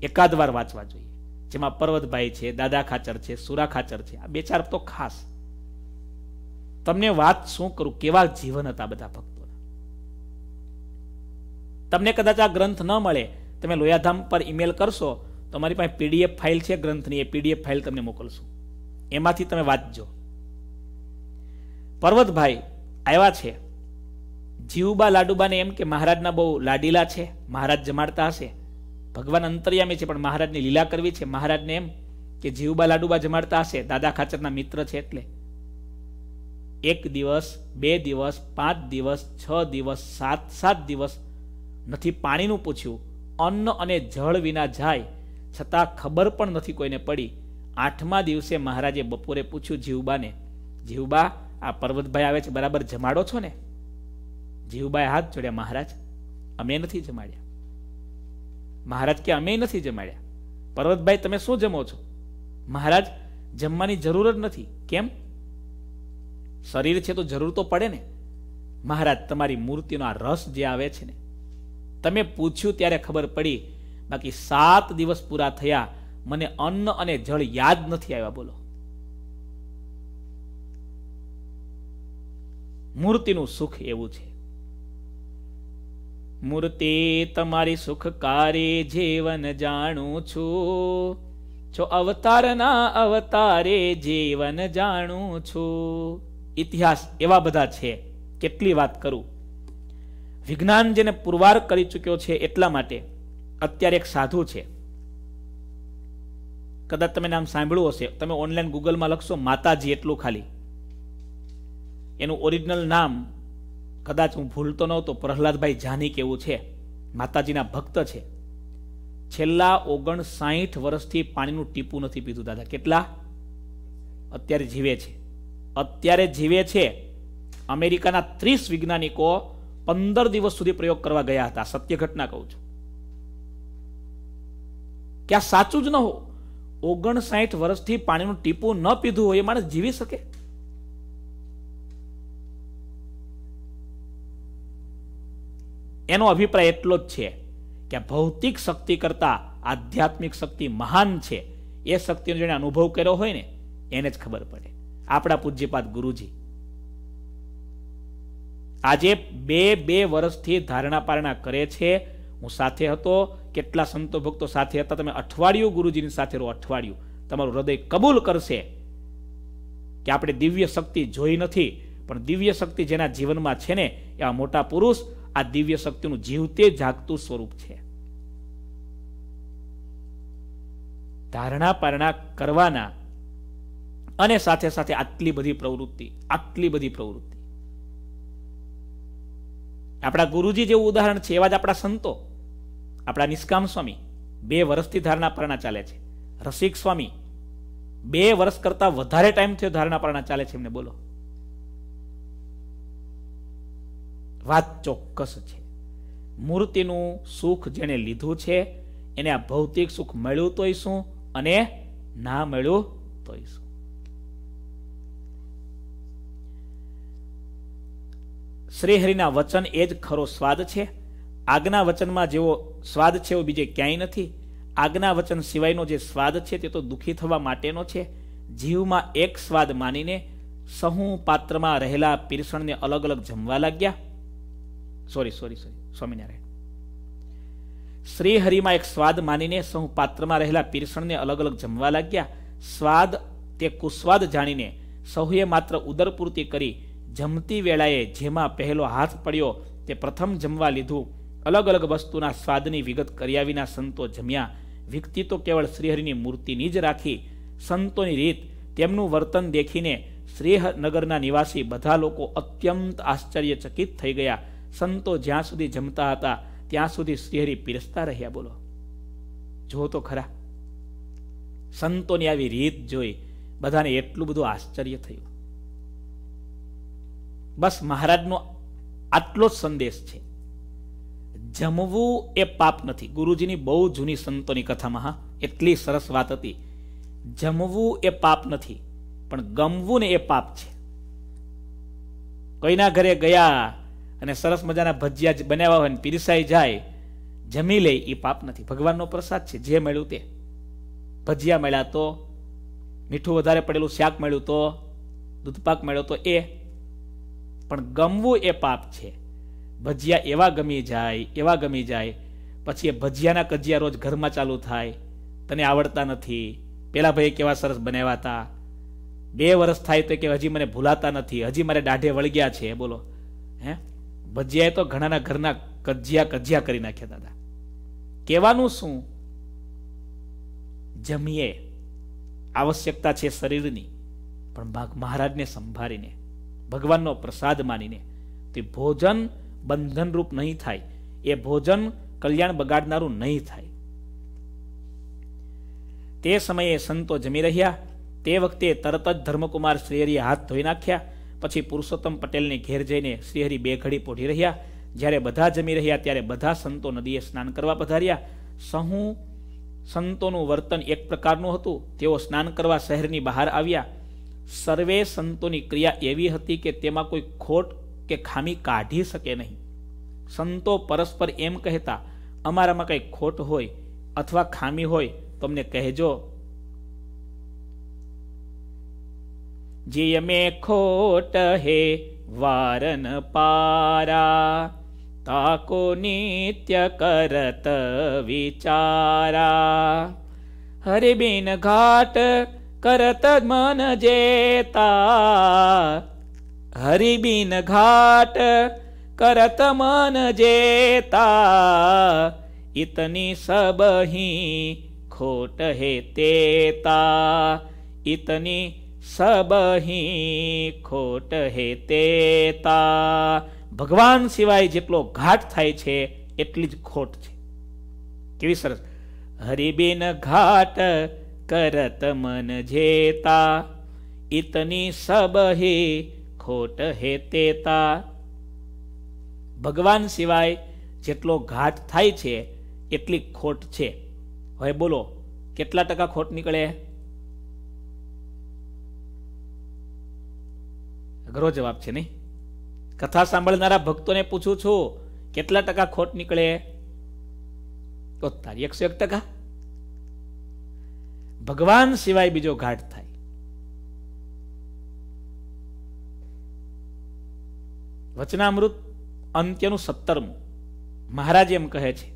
એકાદ વાર વાંચવા જોઈએ જેમાં પર્વતભાઈ છે દાદા ખાચર છે સુરા ખાચર છે આ બે ચાર તો ખાસ તમને વાત શું કરું કેવા જીવન હતા બધા ભક્તો તમને કદાચ આ ગ્રંથ ન મળે તમે લોયાધામ પર ઈમેલ કરશો તો મારી પાસે પીડીએફ ફાઇલ છે ગ્રંથની એ પીડીએફ ફાઇલ તમને મોકલશું એમાંથી તમે વાંચજો પર્વતભાઈ આવ્યા છે જીવબા લાડુબાને એમ કે મહારાજના બહુ લાડીલા છે મહારાજ જમાડતા હશે ભગવાન અંતર્યામી છે પણ મહારાજની લીલા કરવી છે મહારાજને એમ કે જીવબા લાડુબા જમાડતા હશે દાદા ખાચરના મિત્ર છે એટલે એક દિવસ બે દિવસ પાંચ દિવસ છ દિવસ સાત સાત દિવસ નથી પાણીનું પૂછ્યું અન્ન અને જળ વિના જાય છતાં ખબર પણ નથી કોઈને પડી આઠમા દિવસે મહારાજે બપોરે પૂછ્યું જીવબાને જીવબા આ પર્વતભાઈ આવે છે બરાબર જમાડો છો ને જીવબાએ હાથ જોડ્યા મહારાજ અમે નથી જમાડ્યા મહારાજ કે અમે નથી જમાડ્યા પર્વતભાઈ તમે શું જમો છો મહારાજ જમવાની જરૂર જ નથી કેમ શરીર છે તો જરૂર તો પડે ને મહારાજ તમારી મૂર્તિનો આ રસ જે આવે છે ને તમે પૂછ્યું ત્યારે ખબર પડી બાકી સાત દિવસ પૂરા થયા મને અન્ન અને જળ યાદ નથી આવ્યા બોલો મૂર્તિનું સુખ એવું છે મૂર્તિ તમારી સુખકારી જીવન જાણું છું છો અવતારના અવતારે જીવન જાણું છું ઇતિહાસ એવા બધા છે કેટલી વાત કરું વિજ્ઞાન જેને પુરવાર કરી ચૂક્યો છે એટલા માટે અત્યારે એક સાધુ છે કદાચ તમે નામ સાંભળ્યું હશે તમે ઓનલાઈન ગૂગલમાં લખશો માતાજી એટલું ખાલી એનું ઓરિજિનલ નામ કદાચ હું ભૂલતો તો પ્રહલાદભાઈ જાની કેવું છે માતાજીના ભક્ત છે છેલ્લા ઓગણસાઠ વર્ષથી પાણીનું ટીપું નથી પીધું દાદા કેટલા અત્યારે જીવે છે અત્યારે જીવે છે અમેરિકાના ત્રીસ વિજ્ઞાનિકો પંદર દિવસ સુધી પ્રયોગ કરવા ગયા હતા સત્ય ઘટના કહું છું ક્યાં સાચું જ ન હો ઓગણસાઠ વર્ષથી પાણીનું ટીપું ન પીધું હોય એ માણસ જીવી શકે એનો અભિપ્રાય એટલો જ છે કે ભૌતિક શક્તિ કરતા આધ્યાત્મિક શક્તિ મહાન છે એ શક્તિનો જેણે અનુભવ કર્યો હોય ને એને જ ખબર પડે આપણા પૂજ્યપાદ ગુરુજી આજે બે બે વર્ષથી ધારણા પારણા કરે છે હું સાથે હતો કેટલા સંતો ભક્તો સાથે હતા તમે અઠવાડિયું ગુરુજીની સાથે રહો અઠવાડિયું તમારું હૃદય કબૂલ કરશે કે આપણે દિવ્ય શક્તિ જોઈ નથી પણ દિવ્ય શક્તિ જેના જીવનમાં છે ને એવા મોટા પુરુષ આ દિવ્ય શક્તિનું જીવતે જાગતું સ્વરૂપ છે ધારણા પારણા કરવાના અને સાથે સાથે આટલી બધી પ્રવૃત્તિ આટલી બધી પ્રવૃત્તિ આપણા ગુરુજી જેવું ઉદાહરણ છે એવા જ આપણા સંતો આપણા નિષ્કામ સ્વામી બે વર્ષથી ધારણા પારણા ચાલે છે રસિક સ્વામી બે વર્ષ કરતા વધારે ટાઈમ ટાઈમથી ધારણા પારણા ચાલે છે એમને બોલો વાત ચોક્કસ છે મૂર્તિનું સુખ જેણે લીધું છે એને આ ભૌતિક સુખ મળ્યું તોય શું અને ના મળ્યું તોય શું શ્રીહરિના વચન એ જ ખરો સ્વાદ છે આજ્ઞા વચનમાં જેવો સ્વાદ છે એવો બીજે ક્યાંય નથી આજ્ઞા વચન સિવાયનો જે સ્વાદ છે તે તો દુઃખી થવા માટેનો છે જીવમાં એક સ્વાદ માનીને સહુ પાત્રમાં રહેલા પીરસણને અલગ અલગ જમવા લાગ્યા sorry sorry sorry Swaminarayan Shri એક સ્વાદ માનીને સૌ પાત્રમાં રહેલા પીરસણને અલગ અલગ જમવા લાગ્યા સ્વાદ તે કુસ્વાદ જાણીને સૌએ માત્ર ઉદર પૂર્તિ કરી જમતી વેળાએ જેમાં પહેલો હાથ પડ્યો તે પ્રથમ જમવા લીધું અલગ અલગ વસ્તુના સ્વાદની વિગત કર્યા વિના સંતો જમ્યા વિકતી તો કેવળ શ્રીહરિની મૂર્તિની જ રાખી સંતોની રીત તેમનું વર્તન દેખીને શ્રીહનગરના નિવાસી બધા લોકો અત્યંત આશ્ચર્યચકિત થઈ ગયા સંતો જ્યાં સુધી જમતા હતા ત્યાં સુધી શ્રીહરિ પીરસતા રહ્યા બોલો જો તો ખરા સંતોની આવી રીત જોઈ બધાને એટલું બધું આશ્ચર્ય થયું બસ મહારાજનો આટલો જ સંદેશ છે જમવું એ પાપ નથી ગુરુજીની બહુ જૂની સંતોની કથામાં એટલી સરસ વાત હતી જમવું એ પાપ નથી પણ ગમવું ને એ પાપ છે કોઈના ઘરે ગયા અને સરસ મજાના ભજીયા બનાવ્યા હોય ને પીરસાઈ જાય જમી લે એ પાપ નથી ભગવાનનો પ્રસાદ છે જે મળ્યું તે ભજીયા મળ્યા તો મીઠું વધારે પડેલું શાક મળ્યું તો દૂધપાક મળ્યો તો એ પણ ગમવું એ પાપ છે ભજીયા એવા ગમી જાય એવા ગમી જાય પછી એ ભજીયાના કજિયા રોજ ઘરમાં ચાલુ થાય તને આવડતા નથી પેલા ભાઈ કેવા સરસ બનાવ્યા હતા બે વર્ષ થાય તો કે હજી મને ભૂલાતા નથી હજી મારે દાઢે વળગ્યા છે બોલો હે ભજીયાએ તો ઘણાના ઘરના કજિયા કજિયા કરી નાખ્યા દાદા કહેવાનું શું જમીએ આવશ્યકતા છે શરીરની પણ મહારાજને સંભાળીને ભગવાનનો પ્રસાદ માનીને તે ભોજન બંધનરૂપ નહીં થાય એ ભોજન કલ્યાણ બગાડનારું નહીં થાય તે સમયે સંતો જમી રહ્યા તે વખતે તરત જ ધર્મકુમાર શ્રેયરીએ હાથ ધોઈ નાખ્યા પછી પુરુષોત્તમ પટેલને ઘેર જઈને શ્રીહરિ બે ઘડી પોઢી રહ્યા જ્યારે બધા જમી રહ્યા ત્યારે બધા સંતો નદીએ સ્નાન કરવા પધાર્યા સહુ સંતોનું વર્તન એક પ્રકારનું હતું તેઓ સ્નાન કરવા શહેરની બહાર આવ્યા સર્વે સંતોની ક્રિયા એવી હતી કે તેમાં કોઈ ખોટ કે ખામી કાઢી શકે નહીં સંતો પરસ્પર એમ કહેતા અમારામાં કંઈ ખોટ હોય અથવા ખામી હોય તમને કહેજો जियमे खोट हे वारन पारा ताको नित्य करत विचारा हरिबिन घाट करत मन जेता हरिबिन घाट करत मन जेता इतनी सबही खोट हे तेता इतनी સબહી ખોટ હે તા ભગવાન સિવાય જેટલો ઘાટ થાય છે એટલી જ ખોટ છે કેવી સરસ હરિબિન ઘાટ કરત મન જેતા ઇતની સબહે ખોટ હે તેતા ભગવાન સિવાય જેટલો ઘાટ થાય છે એટલી ખોટ છે હવે બોલો કેટલા ટકા ખોટ નીકળે અઘરો જવાબ છે નહીં કથા સાંભળનારા ભક્તોને પૂછું છું કેટલા ટકા ખોટ નીકળે તો તારી એકસો એક ટકા ભગવાન સિવાય બીજો ઘાટ થાય વચનામૃત અંત્યનું સત્તરમું મહારાજ એમ કહે છે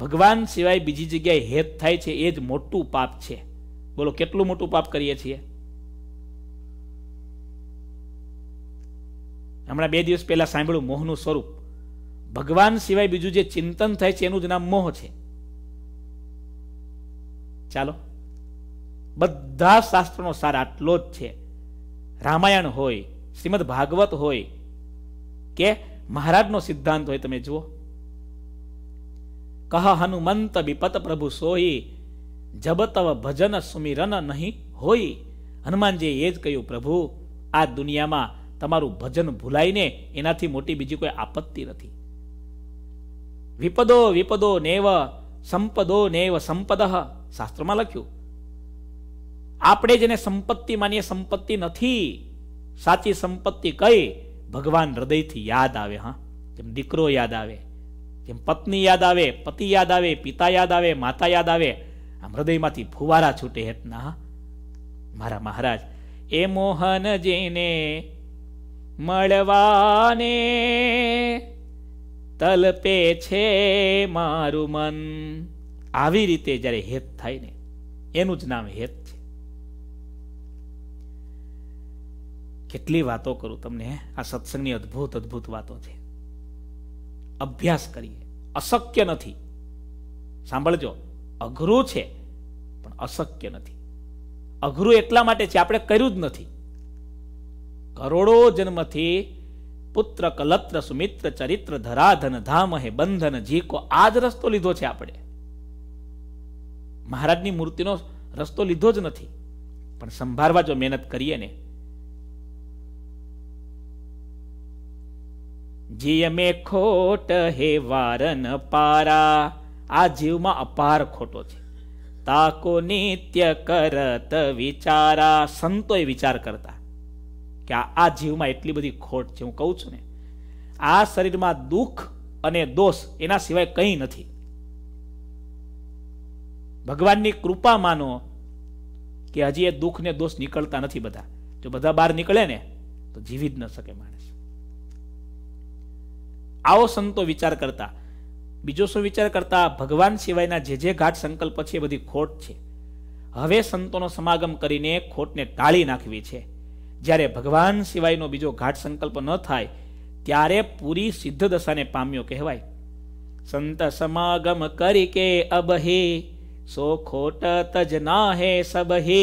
ભગવાન સિવાય બીજી જગ્યાએ હેત થાય છે એ જ મોટું પાપ છે બોલો કેટલું મોટું પાપ કરીએ છીએ હમણાં બે દિવસ પહેલા સાંભળ્યું મોહનું સ્વરૂપ ભગવાન સિવાય બીજું જે ચિંતન થાય છે એનું જ નામ મોહ છે ચાલો બધા શાસ્ત્રનો સાર આટલો જ છે રામાયણ હોય શ્રીમદ ભાગવત હોય કે મહારાજનો સિદ્ધાંત હોય તમે જુઓ કહ હનુમંત બિપત પ્રભુ સોહી જબ તવ ભજન સુમિરન નહીં હોય હનુમાનજીએ એ જ કહ્યું પ્રભુ આ દુનિયામાં તમારું ભજન ભૂલાઈને એનાથી મોટી બીજી કોઈ આપત્તિ નથી વિપદો વિપદો નેવ સંપદો નેવ સંપદ શાસ્ત્રમાં લખ્યું આપણે જેને સંપત્તિ માનીએ સંપત્તિ નથી સાચી સંપત્તિ કઈ ભગવાન હૃદયથી યાદ આવે હા જેમ દીકરો યાદ આવે જેમ પત્ની યાદ આવે પતિ યાદ આવે પિતા યાદ આવે માતા યાદ આવે આમ હૃદયમાંથી ફુવારા છૂટે હેત હેતના મારા મહારાજ એ મોહન જેને મળવાને તલપે છે મારું મન આવી રીતે જ્યારે હેત થાય ને એનું જ નામ હેત છે કેટલી વાતો કરું તમને આ સત્સંગની અદ્ભુત અદ્ભુત વાતો છે અભ્યાસ કરીએ અશક્ય નથી સાંભળજો અઘરું છે પણ અશક્ય નથી અઘરું એટલા માટે છે આપણે કર્યું જ નથી કરોડો જન્મથી પુત્ર કલત્ર સુમિત્ર ચરિત્ર ધરાધન ધામ હે બંધન જીકો આ જ રસ્તો લીધો છે આપણે મહારાજની મૂર્તિનો રસ્તો લીધો જ નથી પણ સંભાળવા જો મહેનત કરીએ ને જીયમે ખોટ હે વારન પારા આ જીવમાં અપાર ખોટો છે તાકો નિત્ય કરત વિચારા સંતોય વિચાર કરતા કે આ જીવમાં એટલી બધી ખોટ છે હું કહું છું ને આ શરીરમાં દુઃખ અને દોષ એના સિવાય કંઈ નથી ભગવાનની કૃપા માનો કે હજી એ દુઃખ ને દોષ નીકળતા નથી બધા જો બધા બહાર નીકળે ને તો જીવી જ ન શકે માણસ આવો સંતો વિચાર કરતા બીજો શું વિચાર કરતા ભગવાન સિવાયના જે જે ઘાટ સંકલ્પ છે એ બધી ખોટ છે હવે સંતોનો સમાગમ કરીને ખોટને ટાળી નાખવી છે જ્યારે ભગવાન સિવાયનો બીજો ઘાટ સંકલ્પ ન થાય ત્યારે પૂરી સિદ્ધ દશાને પામ્યો કહેવાય સંત સમાગમ કરી કે અબહે સો ખોટ તજ ના હે સબહે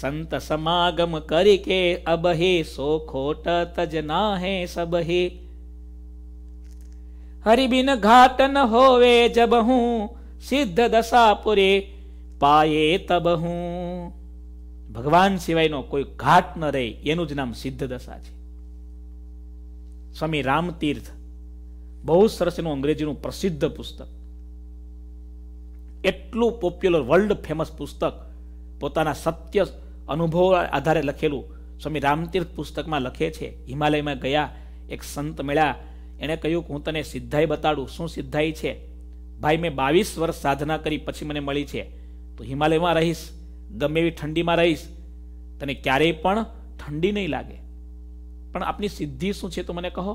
સંત સમાગમ કરી કે અબહે સો ખોટ તજ ના હે સબહે હરિબિન ઘાટ ન હોવે જબ હું સિદ્ધ દશા પુરે પાયે તબ હું ભગવાન સિવાયનો કોઈ ઘાટ ન રહે એનું જ નામ સિદ્ધ દશા છે સ્વામી રામતીર્થ બહુ સરસ એનું અંગ્રેજીનું પ્રસિદ્ધ પુસ્તક એટલું પોપ્યુલર વર્લ્ડ ફેમસ પુસ્તક પોતાના સત્ય અનુભવ આધારે લખેલું સ્વામી રામતીર્થ પુસ્તકમાં લખે છે હિમાલયમાં ગયા એક સંત મળ્યા એણે કહ્યું કે હું તને સિદ્ધાઈ બતાડું શું સિદ્ધાઈ છે ભાઈ મેં બાવીસ વર્ષ સાધના કરી પછી મને મળી છે તો હિમાલયમાં રહીશ ગમે એવી ઠંડીમાં રહીશ તને ક્યારેય પણ ઠંડી નહીં લાગે પણ આપની સિદ્ધિ શું છે તો મને કહો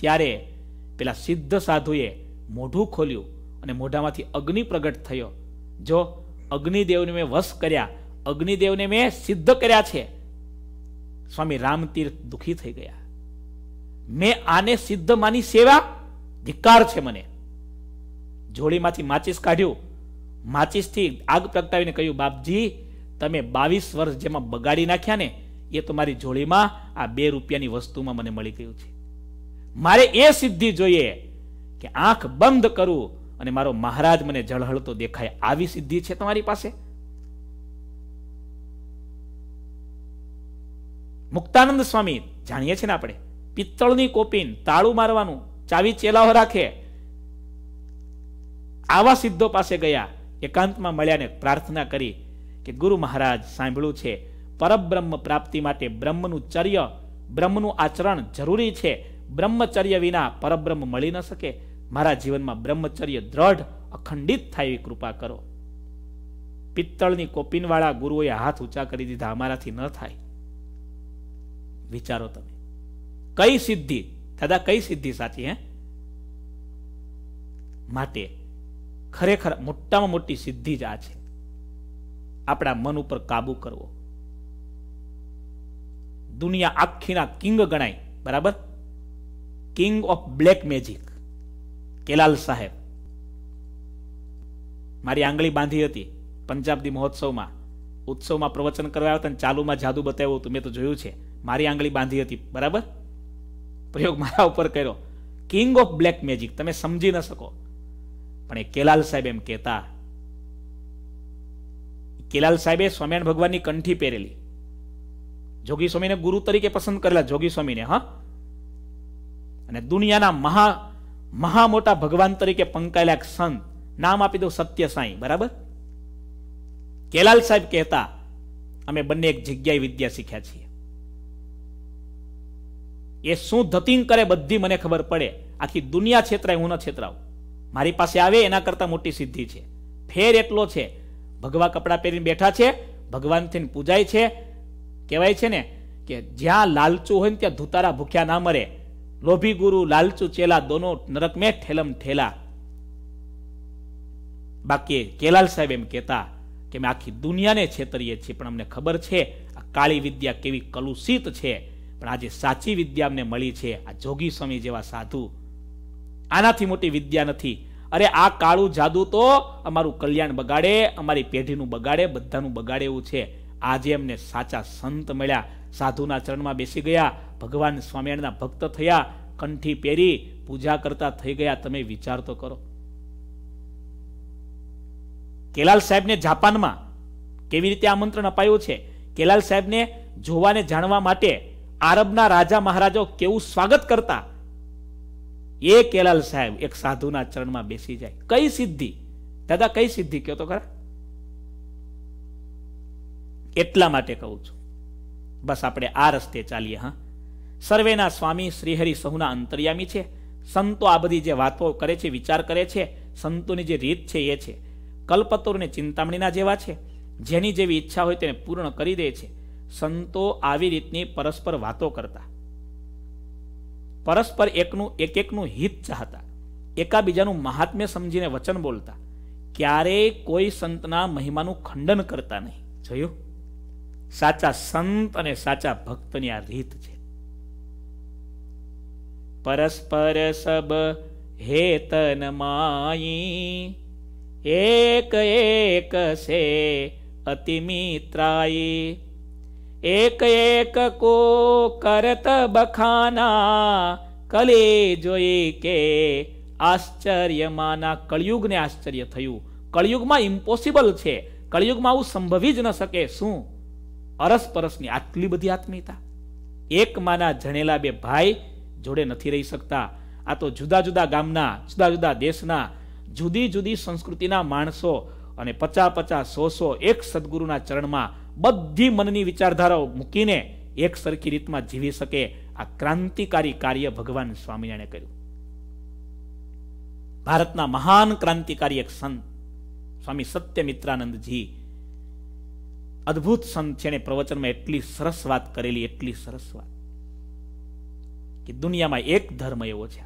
ત્યારે પેલા સિદ્ધ સાધુએ મોઢું ખોલ્યું અને મોઢામાંથી અગ્નિ પ્રગટ થયો જો અગ્નિદેવને મેં વશ કર્યા અગ્નિદેવને મેં સિદ્ધ કર્યા છે સ્વામી રામતીર્થ દુઃખી થઈ ગયા મેં આને સિદ્ધ માની સેવા ધિકાર છે મને જોડીમાંથી માચીસ કાઢ્યું માચિસથી આગ પ્રગટાવીને કહ્યું બાપજી તમે બાવીસ વર્ષ જેમાં બગાડી નાખ્યા ને એ તમારી જોડીમાં આ બે રૂપિયાની વસ્તુમાં મને મળી ગયું છે મારે એ સિદ્ધિ જોઈએ કે આંખ બંધ કરું અને મારો મહારાજ મને જળહળતો દેખાય આવી સિદ્ધિ છે તમારી પાસે મુક્તાનંદ સ્વામી જાણીએ છીએ ને આપણે પિત્તળની કોપીન તાળું મારવાનું ચાવી ચેલાઓ રાખે આવા સિદ્ધો પાસે ગયા એકાંતમાં મળ્યાને પ્રાર્થના કરી કે ગુરુ મહારાજ સાંભળ્યું છે પરબ્રહ્મ પ્રાપ્તિ માટે બ્રહ્મનું ચર્ય બ્રહ્મનું આચરણ જરૂરી છે બ્રહ્મચર્ય વિના પરબ્રહ્મ મળી ન શકે મારા જીવનમાં બ્રહ્મચર્ય દ્રઢ અખંડિત થાય એવી કૃપા કરો પિત્તળની કોપિનવાળા ગુરુઓએ હાથ ઊંચા કરી દીધા અમારાથી ન થાય વિચારો તમે કઈ સિદ્ધિ દાદા કઈ સિદ્ધિ સાચી હે માટે ખરેખર મોટામાં મોટી સિદ્ધિ જ આ છે આપણા મન ઉપર કાબુ કરવો દુનિયા આખીના કિંગ ગણાય બરાબર કિંગ ઓફ બ્લેક મેજિક કેલાલ સાહેબ મારી આંગળી બાંધી હતી પંજાબી મહોત્સવમાં ઉત્સવમાં પ્રવચન કરવા આવ્યા હતા અને ચાલુમાં જાદુ બતાવ્યું હતું મેં તો જોયું છે મારી આંગળી બાંધી હતી બરાબર પ્રયોગ મારા ઉપર કર્યો કિંગ ઓફ બ્લેક મેજિક તમે સમજી ન શકો પણ એ કેલાલ સાહેબ એમ કહેતા કેલાલ સાહેબે સ્વામિનારાયણ ભગવાનની કંઠી પહેરેલી જોગી સ્વામીને ગુરુ તરીકે પસંદ કરેલા જોગી સ્વામીને હા અને દુનિયાના મહા મહા મોટા ભગવાન તરીકે પંકાયેલા સંત નામ આપી દો સત્ય સાંઈ બરાબર કેલાલ સાહેબ કહેતા અમે બંને એક જગ્યાએ વિદ્યા શીખ્યા છીએ એ શું ધતિંગ કરે બધી મને ખબર પડે આખી દુનિયા છેતરાય હું ન છેતરાવું મારી પાસે આવે એના કરતાં મોટી સિદ્ધિ છે ફેર એટલો છે ભગવા કપડાં પહેરીને બેઠા છે ભગવાનથી પૂજાય છે કહેવાય છે ને કે જ્યાં લાલચું હોય ને ત્યાં ધૂતારા ભૂખ્યા ના મરે લોભી ગુરુ લાલચુ ચેલા દોનો નરક મેં ઠેલમ ઠેલા બાકી કેલાલ સાહેબ એમ કહેતા કે મેં આખી દુનિયાને છેતરીએ છીએ પણ અમને ખબર છે આ કાળી વિદ્યા કેવી કલુષિત છે પણ આજે સાચી વિદ્યા અમને મળી છે આ જોગી સ્વામી જેવા સાધુ આનાથી મોટી વિદ્યા નથી અરે આ કાળું જાદુ તો અમારું કલ્યાણ બગાડે અમારી પેઢીનું બગાડે બધાનું બગાડે એવું છે આજે એમને સાચા સંત મળ્યા સાધુના ચરણમાં બેસી ગયા ભગવાન સ્વામિનારાયણના ભક્ત થયા કંઠી પહેરી પૂજા કરતા થઈ ગયા તમે વિચાર તો કરો કેલાલ સાહેબને જાપાનમાં કેવી રીતે આમંત્રણ અપાયું છે કેલાલ સાહેબને જોવાને જાણવા માટે આરબના રાજા મહારાજો કેવું સ્વાગત કરતા એ કેલાલ સાહેબ એક સાધુના ચરણમાં બેસી જાય કઈ સિદ્ધિ દાદા કઈ સિદ્ધિ કયો તો ખરા એટલા માટે કહું છું બસ આપણે આ રસ્તે ચાલીએ હા સર્વેના સ્વામી શ્રીહરિ સહુના અંતર્યામી છે સંતો આ બધી જે વાતો કરે છે વિચાર કરે છે સંતોની જે રીત છે એ છે કલ્પતરુને ચિંતામણીના જેવા છે જેની જેવી ઈચ્છા હોય તેને પૂર્ણ કરી દે છે સંતો આવી રીતની પરસ્પર વાતો કરતા પરસ્પર એકનું એક એકનું હિત ચાહતા એકાબીજાનું મહાત્મ્ય સમજીને વચન બોલતા ક્યારેય કોઈ સંતના મહિમાનું ખંડન કરતા નહીં જોયું સાચા સંત અને સાચા ભક્તની આ રીત છે પરસ્પર સબ હેતન માઈ એક એક સે અતિમિત્રાઈ એક એક કો કરત બખાના કલે જોઈ કે આશ્ચર્યમાંના કળિયુગને આશ્ચર્ય થયું કળિયુગમાં ઇમ્પોસિબલ છે કળિયુગમાં આવું સંભવી જ ન શકે શું અરસ પરસની આટલી બધી આત્મીયતા માના જણેલા બે ભાઈ જોડે નથી રહી શકતા આ તો જુદા જુદા ગામના જુદા જુદા દેશના જુદી જુદી સંસ્કૃતિના માણસો અને પચા પચા સો સો એક સદગુરુના ચરણમાં બધી મનની વિચારધારાઓ મૂકીને એક સરખી રીતમાં જીવી શકે આ ક્રાંતિકારી કાર્ય ભગવાન સ્વામિનારાયણે કર્યું ભારતના મહાન ક્રાંતિકારી એક સંત સ્વામી સત્યમિત્રાનંદજી અદ્ભુત સંત છે એને પ્રવચનમાં એટલી સરસ વાત કરેલી એટલી સરસ વાત કે દુનિયામાં એક ધર્મ એવો છે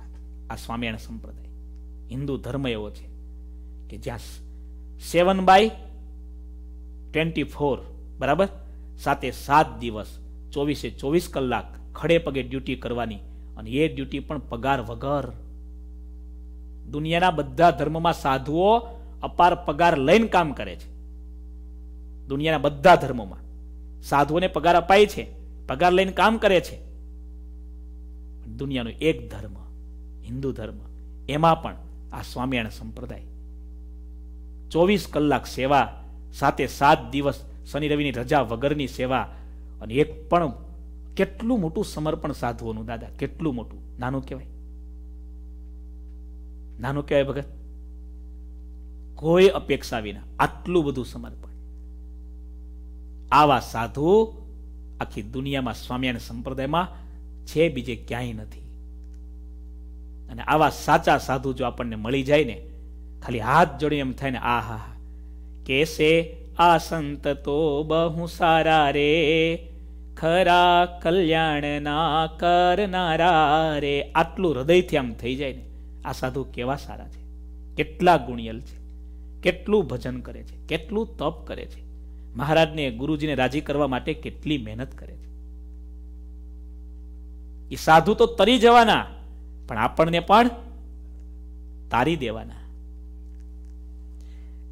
આ સ્વામિનારાયણ સંપ્રદાય હિન્દુ ધર્મ એવો છે કે જ્યાં સેવન બાય ટ્વેન્ટી ફોર બરાબર સાતે સાત દિવસ ચોવીસે ચોવીસ કલાક ખડે પગે ડ્યુટી કરવાની અને એ ડ્યુટી પણ પગાર વગર દુનિયાના બધા ધર્મમાં સાધુઓ અપાર પગાર લઈને કામ કરે છે દુનિયાના બધા ધર્મોમાં સાધુઓને પગાર અપાય છે પગાર લઈને કામ કરે છે દુનિયાનો એક ધર્મ હિન્દુ ધર્મ એમાં પણ આ સ્વામિયાણ સંપ્રદાય ચોવીસ કલાક સેવા સાથે સાત દિવસ શનિ રવિની રજા વગરની સેવા અને એક પણ કેટલું મોટું સમર્પણ સાધવોનું દાદા કેટલું મોટું નાનું કહેવાય નાનું કહેવાય ભગત કોઈ અપેક્ષા વિના આટલું બધું સમર્પણ આવા સાધુ આખી દુનિયામાં સ્વામિયાના સંપ્રદાયમાં છે બીજે ક્યાંય નથી અને આવા સાચા સાધુ જો આપણને મળી જાય ને ખાલી હાથ જોડીને એમ થાય ને આ હા હા કેસે આ સંત તો બહુ સારા રે ખરા કલ્યાણના કરનારા રે આટલું હૃદયથી આમ થઈ જાય ને આ સાધુ કેવા સારા છે કેટલા ગુણિયલ છે કેટલું ભજન કરે છે કેટલું તપ કરે છે મહારાજને ગુરુજીને રાજી કરવા માટે કેટલી મહેનત કરે છે એ સાધુ તો તરી જવાના પણ આપણને પણ તારી દેવાના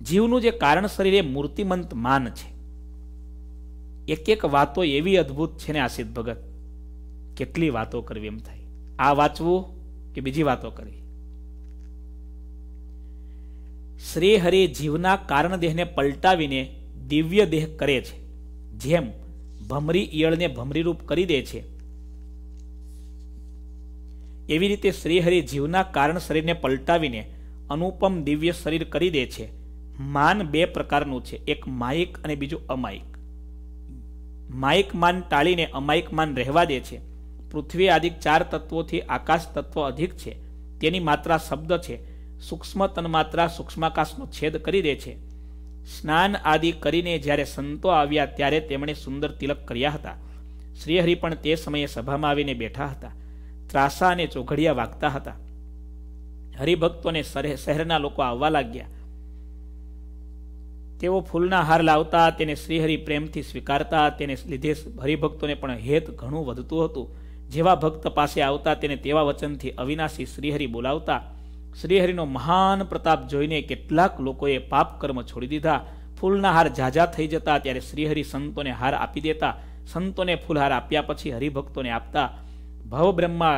જીવનું જે કારણ શરીર એ મૂર્તિમંત માન છે એક એક વાતો એવી અદભુત છે ને આસિદ ભગત કેટલી વાતો કરવી એમ થાય આ વાંચવું કે બીજી વાતો કરવી શ્રી હરિ જીવના કારણ દેહને પલટાવીને દિવ્ય દેહ કરે છે જેમ ભમરી ઈયળને ભમરી રૂપ કરી દે છે એવી રીતે શ્રીહરિ જીવના કારણ શરીરને પલટાવીને અનુપમ દિવ્ય શરીર કરી દે છે માન બે પ્રકારનું છે એક માયિક અને બીજું અમાયિક માયિક માન ટાળીને અમાયિક માન રહેવા દે છે પૃથ્વી આદિક ચાર તત્વોથી આકાશ તત્વ અધિક છે તેની માત્રા શબ્દ છે સૂક્ષ્મ તન્માત્રા સૂક્ષ્માકાશનો છેદ કરી દે છે સ્નાન આદિ કરીને જ્યારે સંતો આવ્યા ત્યારે તેમણે સુંદર તિલક કર્યા હતા શ્રીહરિ પણ તે સમયે સભામાં આવીને બેઠા હતા ત્રાસા અને ચોઘડિયા વાગતા હતા હરિભક્તોને શહેરના લોકો આવવા લાગ્યા તેઓ ફૂલના હાર લાવતા તેને શ્રીહરિ પ્રેમથી સ્વીકારતા તેને લીધે હરિભક્તોને પણ હેત ઘણું વધતું હતું જેવા ભક્ત પાસે આવતા તેને તેવા વચનથી અવિનાશી શ્રીહરિ બોલાવતા શ્રીહરિનો મહાન પ્રતાપ જોઈને કેટલાક લોકોએ પાપ કર્મ છોડી દીધા ફૂલના હાર ઝાઝા થઈ જતા ત્યારે શ્રીહરિ સંતોને હાર આપી દેતા સંતોને ફૂલહાર આપ્યા પછી હરિભક્તોને આપતા ભવબ્રહ્મા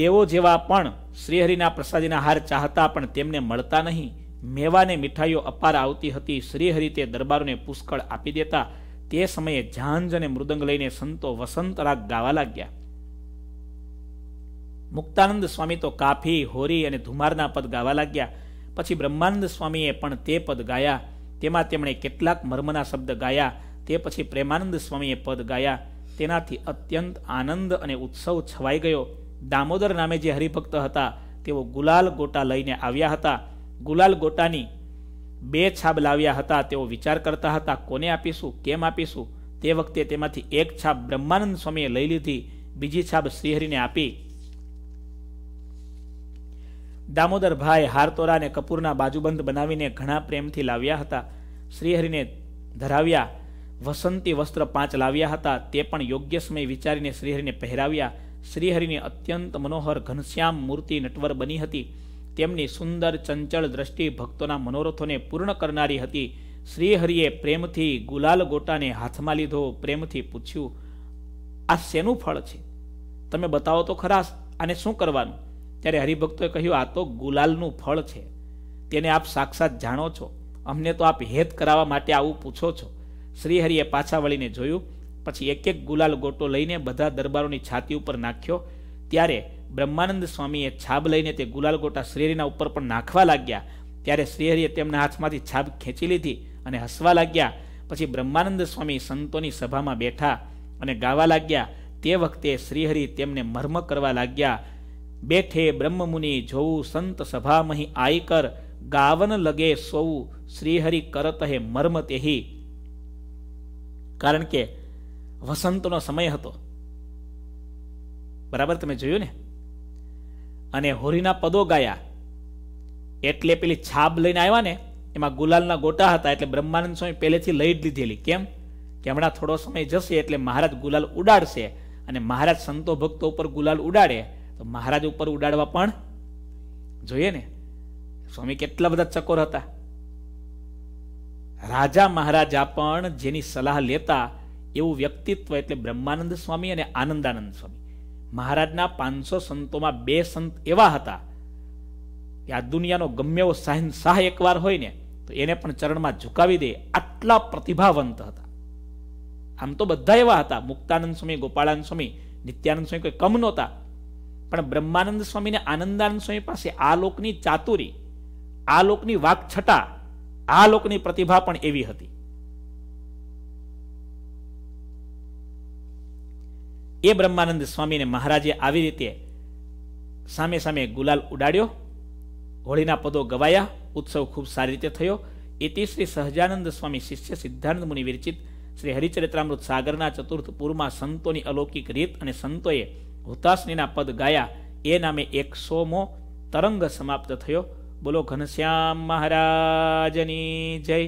દેવો જેવા પણ શ્રીહરિના પ્રસાદીના હાર ચાહતા પણ તેમને મળતા નહીં મેવાને મીઠાઈઓ અપાર આવતી હતી શ્રીહરિ તે દરબારોને પુષ્કળ આપી દેતા તે સમયે ઝાંઝ અને મૃદંગ લઈને સંતો વસંતરાગ ગાવા લાગ્યા મુક્તાનંદ સ્વામી તો કાફી હોરી અને ધુમારના પદ ગાવા લાગ્યા પછી બ્રહ્માનંદ સ્વામીએ પણ તે પદ ગાયા તેમાં તેમણે કેટલાક મર્મના શબ્દ ગાયા તે પછી પ્રેમાનંદ સ્વામીએ પદ ગાયા તેનાથી અત્યંત આનંદ અને ઉત્સવ છવાઈ ગયો દામોદર નામે જે હરિભક્ત હતા તેઓ ગુલાલ ગોટા લઈને આવ્યા હતા ગુલાલ ગોટાની બે છાબ લાવ્યા હતા તેઓ વિચાર કરતા હતા કોને આપીશું કેમ આપીશું તે વખતે તેમાંથી એક છાપ બ્રહ્માનંદ સ્વામીએ લઈ લીધી બીજી છાપ શ્રીહરિને આપી દામોદરભાઈ હારતોરાને કપૂરના બાજુબંધ બનાવીને ઘણા પ્રેમથી લાવ્યા હતા શ્રીહરિને ધરાવ્યા વસંતી વસ્ત્ર પાંચ લાવ્યા હતા તે પણ યોગ્ય સમય વિચારીને શ્રીહરિને પહેરાવ્યા શ્રીહરિની અત્યંત મનોહર ઘનશ્યામ મૂર્તિ નટવર બની હતી તેમની સુંદર ચંચળ દ્રષ્ટિ ભક્તોના મનોરથોને પૂર્ણ કરનારી હતી શ્રીહરિએ પ્રેમથી ગુલાલ ગોટાને હાથમાં લીધો પ્રેમથી પૂછ્યું આ શેનું ફળ છે તમે બતાવો તો ખરાશ આને શું કરવાનું ત્યારે હરિભક્તોએ કહ્યું આ તો ગુલાલનું ફળ છે તેને આપ સાક્ષાત જાણો છો અમને તો આપ હેત કરાવવા માટે આવું પૂછો છો શ્રીહરિએ પાછા વળીને જોયું પછી એક એક ગુલાલ ગોટો લઈને બધા દરબારોની છાતી ઉપર નાખ્યો ત્યારે બ્રહ્માનંદ સ્વામીએ છાબ લઈને તે ગુલાલ ગોટા શ્રીહરિના ઉપર પણ નાખવા લાગ્યા ત્યારે શ્રીહરિએ તેમના હાથમાંથી છાબ ખેંચી લીધી અને હસવા લાગ્યા પછી બ્રહ્માનંદ સ્વામી સંતોની સભામાં બેઠા અને ગાવા લાગ્યા તે વખતે શ્રીહરિ તેમને મર્મ કરવા લાગ્યા બેઠે બ્રહ્મ મુનિ જોવું સંત સભામહી આઈ કર ગાવન લગે સોવું શ્રીહરિ કરત હે મર્મ તેહી કારણ કે વસંતનો સમય હતો બરાબર તમે જોયું ને અને હોરીના પદો ગાયા એટલે પેલી છાબ લઈને આવ્યા ને એમાં ગુલાલના ગોટા હતા એટલે બ્રહ્માનંદ સ્વામી પહેલેથી લઈ જ લીધેલી કેમ કે હમણાં થોડો સમય જશે એટલે મહારાજ ગુલાલ ઉડાડશે અને મહારાજ સંતો ભક્તો ઉપર ગુલાલ ઉડાડે તો મહારાજ ઉપર ઉડાડવા પણ જોઈએ ને સ્વામી કેટલા બધા ચકોર હતા રાજા મહારાજા પણ જેની સલાહ લેતા એવું વ્યક્તિત્વ એટલે બ્રહ્માનંદ સ્વામી અને આનંદાનંદ સ્વામી મહારાજના પાંચસો સંતોમાં બે સંત એવા હતા કે આ દુનિયાનો ગમે એવો સાહિન શાહ એકવાર હોય ને તો એને પણ ચરણમાં ઝુકાવી દે આટલા પ્રતિભાવંત હતા આમ તો બધા એવા હતા મુક્તાનંદ સ્વામી ગોપાળાનંદ સ્વામી નિત્યાનંદ સ્વામી કોઈ કમ નહોતા પણ બ્રહ્માનંદ સ્વામીને આનંદાનંદ સ્વામી પાસે આ લોકની ચાતુરી આ લોકની વાક છટા આ લોકની પ્રતિભા પણ એવી હતી એ બ્રહ્માનંદ સ્વામીને મહારાજે આવી રીતે સામે સામે ગુલાલ ઉડાડ્યો હોળીના પદો ગવાયા ઉત્સવ ખૂબ સારી રીતે થયો એથી શ્રી સહજાનંદ સ્વામી શિષ્ય સિદ્ધાનંદ મુનિ વિરચિત શ્રી હરિચરિત્રામૃત સાગરના ચતુર્થ પૂરમાં સંતોની અલૌકિક રીત અને સંતોએ હુતાસનીના પદ ગાયા એ નામે એકસોમો તરંગ સમાપ્ત થયો બોલો ઘનશ્યામ મહારાજની જય